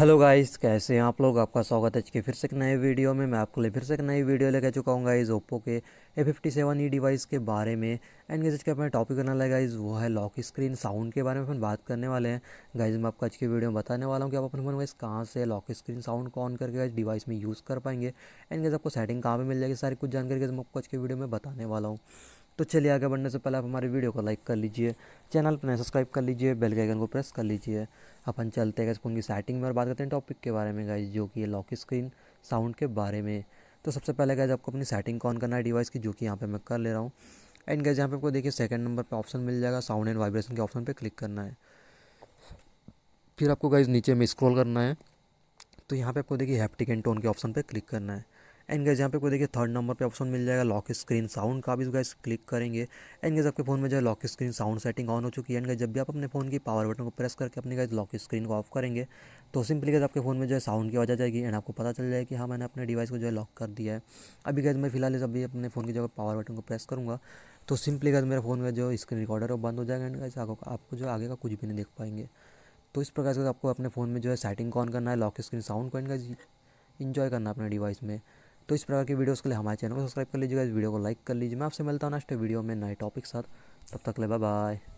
hello guys कैसे हैं आप लोग आपका स्वागत है के फिर से एक नए वीडियो में मैं आपके लिए फिर से एक नई वीडियो लेकर चुका हूँ गाइस ओप्पो के A fifty seven E device के बारे में एंड गाइस का अपना टॉपिक करने लगा गाइस वो है लॉक स्क्रीन साउंड के बारे में अपन बात करने वाले हैं गाइज मैं आपको आज की वीडियो में बताने वाला हूँ कि आप अपने फोन वाइस कहाँ से लॉक स्क्रीन साउंड कौन ऑन करके गाइस डिवाइस में यूज़ कर पाएंगे एंड गाइस आपको सेटिंग कहाँ पर मिल जाएगी सारी कुछ जानकारी गाइस मैं आपको आज की वीडियो में बताने वाला हूँ तो चलिए आगे बढ़ने से पहले आप हमारे वीडियो को लाइक कर लीजिए चैनल पर सब्सक्राइब कर लीजिए बेल के आइकन को प्रेस कर लीजिए अपन चलते हैं फोन की सेटिंग में और बात करते हैं टॉपिक के बारे में गाइज जो कि है लॉक स्क्रीन साउंड के बारे में तो सबसे पहले गाइज आपको अपनी सेटिंग ऑन करना है डिवाइस की जो कि यहाँ पर मैं कर ले रहा हूँ एंड गाइज यहाँ पे आपको देखिए सेकंड नंबर पे ऑप्शन मिल जाएगा साउंड एंड वाइब्रेशन के ऑप्शन पे क्लिक करना है फिर आपको गाइज नीचे में स्क्रॉल करना है तो यहाँ पे आपको देखिए हैप्टिक एंड टोन के ऑप्शन पे क्लिक करना है एंड गैस यहाँ पे कोई देखिए थर्ड नंबर पे ऑप्शन मिल जाएगा लॉक स्क्रीन साउंड का भी गैस तो क्लिक करेंगे एंड गैस आपके फोन में जो है lock screen sound setting on हो चुकी है एंड गैस जब भी आप अपने फोन की पावर बटन को प्रेस करके अपने गैस लॉक स्क्रीन को ऑफ करेंगे तो सिंपली गैस आपके फोन में जो है साउंड की वजह जाएगी एंड आपको पता चल जाएगा कि हाँ मैंने अपने डिवाइस को जो है लॉक कर दिया है अभी गैस मैं फिलहाल अभी अपने फ़ोन की जगह पावर बटन को प्रेस करूँगा तो सिंपली गैस मेरे फ़ोन का जो स्क्रीन रिकॉर्डर है वो बंद हो जाएगा एंड गैस आपको जो आगे का कुछ भी नहीं देख पाएंगे तो इस प्रकार से आपको अपने फ़ोन में जो है सेटिंग को ऑन करना है लॉक स्क्रीन साउंड को एंड गैस इन्जॉय करना अपने डिवाइस में तो इस प्रकार के वीडियोज़ के लिए हमारे चैनल को सब्सक्राइब कर लीजिएगा इस वीडियो को लाइक कर लीजिए मैं आपसे मिलता हूँ नेक्स्ट वीडियो में नए टॉपिक साथ तब तक ले बाय